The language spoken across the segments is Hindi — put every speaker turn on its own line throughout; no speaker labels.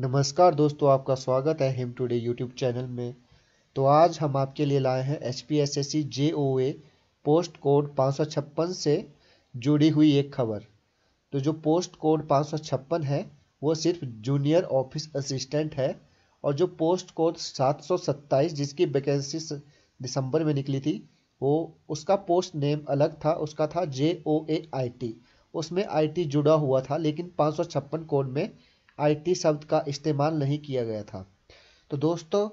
नमस्कार दोस्तों आपका स्वागत है हिम टुडे यूट्यूब चैनल में तो आज हम आपके लिए लाए हैं H P S S C J O A post code पाँच से जुड़ी हुई एक खबर तो जो पोस्ट कोड पाँच है वो सिर्फ जूनियर ऑफिस असिस्टेंट है और जो पोस्ट कोड सत्ताईस जिसकी वैकेंसी दिसंबर में निकली थी वो उसका पोस्ट नेम अलग था उसका था जे ओ ए आई टी उसमें आई टी जुड़ा हुआ था लेकिन पाँच कोड में आईटी शब्द का इस्तेमाल नहीं किया गया था तो दोस्तों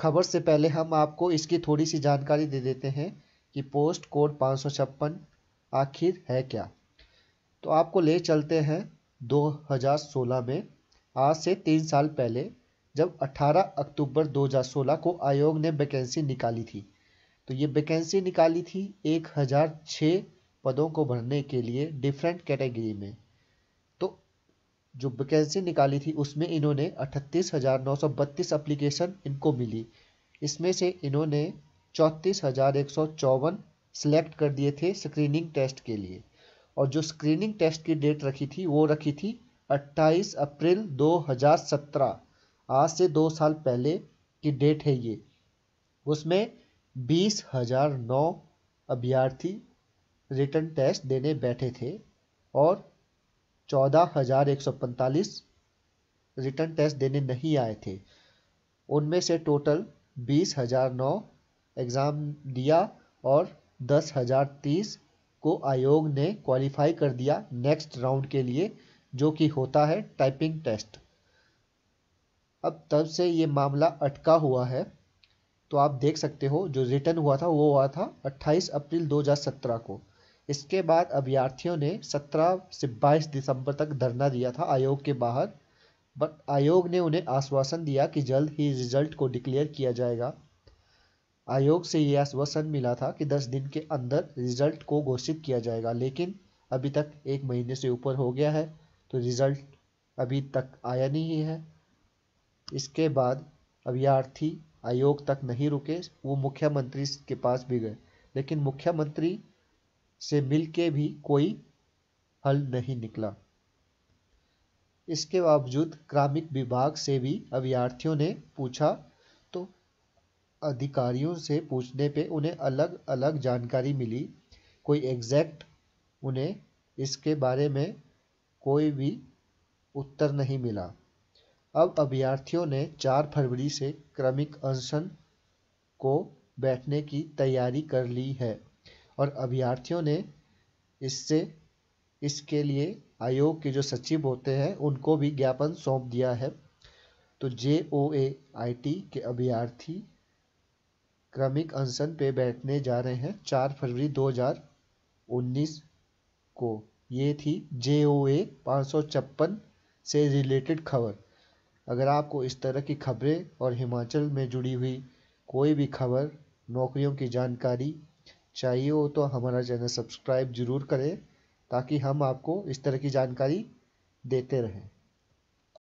खबर से पहले हम आपको इसकी थोड़ी सी जानकारी दे देते हैं कि पोस्ट कोड पाँच आखिर है क्या तो आपको ले चलते हैं 2016 में आज से तीन साल पहले जब 18 अक्टूबर 2016 को आयोग ने वैकेंसी निकाली थी तो ये वैकेंसी निकाली थी 1006 पदों को भरने के लिए डिफरेंट कैटेगरी में जो वैकेंसी निकाली थी उसमें इन्होंने अठतीस हज़ार नौ सौ बत्तीस अप्लीकेशन इनको मिली इसमें से इन्होंने चौंतीस हज़ार एक सौ चौवन सिलेक्ट कर दिए थे स्क्रीनिंग टेस्ट के लिए और जो स्क्रीनिंग टेस्ट की डेट रखी थी वो रखी थी 28 अप्रैल 2017 आज से दो साल पहले की डेट है ये उसमें बीस हज़ार नौ अभ्यर्थी रिटर्न टेस्ट देने बैठे थे और चौदह हजार एक सौ पैंतालीस रिटर्न टेस्ट देने नहीं आए थे उनमें से टोटल बीस हजार नौ एग्ज़ाम दिया और दस हजार तीस को आयोग ने क्वालिफाई कर दिया नेक्स्ट राउंड के लिए जो कि होता है टाइपिंग टेस्ट अब तब से ये मामला अटका हुआ है तो आप देख सकते हो जो रिटर्न हुआ था वो हुआ था 28 अप्रैल 2017 को इसके बाद अभ्यर्थियों ने 17 से 22 दिसंबर तक धरना दिया था आयोग के बाहर बट आयोग ने उन्हें आश्वासन दिया कि जल्द ही रिजल्ट को डिक्लेयर किया जाएगा आयोग से ये आश्वासन मिला था कि 10 दिन के अंदर रिजल्ट को घोषित किया जाएगा लेकिन अभी तक एक महीने से ऊपर हो गया है तो रिजल्ट अभी तक आया नहीं है इसके बाद अभ्यर्थी आयोग तक नहीं रुके वो मुख्यमंत्री के पास भी गए लेकिन मुख्यमंत्री से मिलके भी कोई हल नहीं निकला इसके बावजूद क्रामिक विभाग से भी अभ्यार्थियों ने पूछा तो अधिकारियों से पूछने पे उन्हें अलग अलग जानकारी मिली कोई एग्जैक्ट उन्हें इसके बारे में कोई भी उत्तर नहीं मिला अब अभ्यार्थियों ने 4 फरवरी से क्रमिक अनशन को बैठने की तैयारी कर ली है और अभ्यर्थियों ने इससे इसके लिए आयोग के जो सचिव होते हैं उनको भी ज्ञापन सौंप दिया है तो जे ओ ए आई टी के अभ्यर्थी क्रमिक अनशन पे बैठने जा रहे हैं चार फरवरी 2019 को ये थी जे ओ ए पाँच से रिलेटेड खबर अगर आपको इस तरह की खबरें और हिमाचल में जुड़ी हुई कोई भी खबर नौकरियों की जानकारी चाहिए हो तो हमारा चैनल सब्सक्राइब जरूर करें ताकि हम आपको इस तरह की जानकारी देते रहें